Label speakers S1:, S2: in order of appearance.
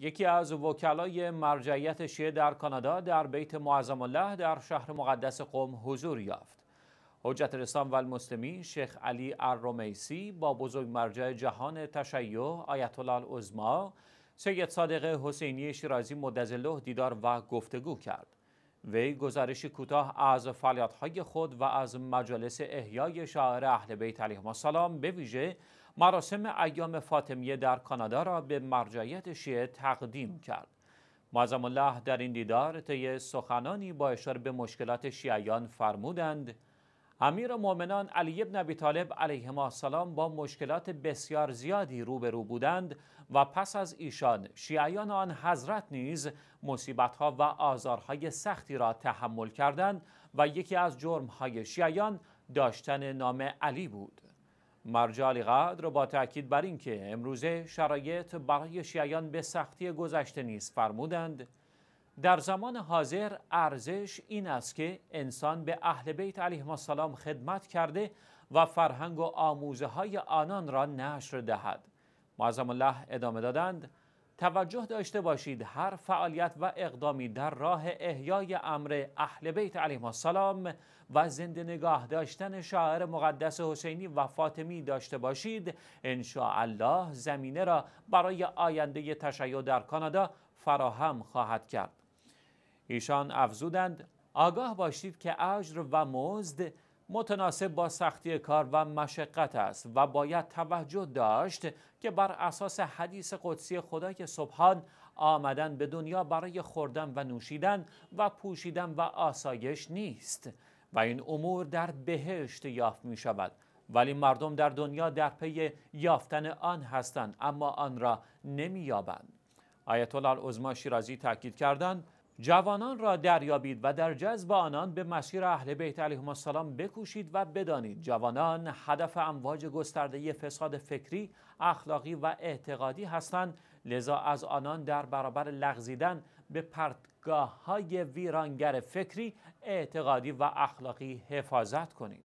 S1: یکی از وکلای مرجعیت شیعه در کانادا در بیت معظم الله در شهر مقدس قوم حضور یافت. حجت الاسلام و شیخ علی الرومیسی با بزرگ مرجع جهان تشیع آیت الله سید صادق حسینی شیرازی مدظله دیدار و گفتگو کرد. وی گزارشی کوتاه از فعالیت‌های خود و از مجالس احیای شاعر اهل بیت علیه السلام به ویژه مراسم ایام فاطمیه در کانادا را به مرجعیت شیعه تقدیم کرد. معظم الله در این دیدار طی سخنانی با اشاره به مشکلات شیعیان فرمودند امیر مؤمنان علی ابن ابی طالب ما السلام با مشکلات بسیار زیادی روبرو بودند و پس از ایشان شیعیان آن حضرت نیز مصیبتها و آزارهای سختی را تحمل کردند و یکی از جرمهای شیعیان داشتن نام علی بود مرجع قدر با تاکید بر اینکه امروزه شرایط برای شیعیان به سختی گذشته نیز فرمودند در زمان حاضر ارزش این است که انسان به اهل بیت علیهم السلام خدمت کرده و فرهنگ و آموزه های آنان را نشر دهد معظم الله ادامه دادند توجه داشته باشید هر فعالیت و اقدامی در راه احیای امر اهل بیت علیهم السلام و زنده نگاه داشتن شاعر مقدس حسینی و فاطمی داشته باشید ان الله زمینه را برای آینده تشیع در کانادا فراهم خواهد کرد ایشان افزودند آگاه باشید که اجر و مزد متناسب با سختی کار و مشقت است و باید توجه داشت که بر اساس حدیث قدسی خدای صبحان آمدن به دنیا برای خوردن و نوشیدن و پوشیدن و آسایش نیست و این امور در بهشت یافت می شود ولی مردم در دنیا در پی یافتن آن هستند اما آن را نمی یابند آیت الله شیرازی تاکید کردند جوانان را دریابید و در جذب آنان به مسیر اهل بیت علیهم السلام بکوشید و بدانید جوانان هدف امواج گسترده فساد فکری، اخلاقی و اعتقادی هستند لذا از آنان در برابر لغزیدن به پرتگاه های ویرانگر فکری، اعتقادی و اخلاقی حفاظت کنید.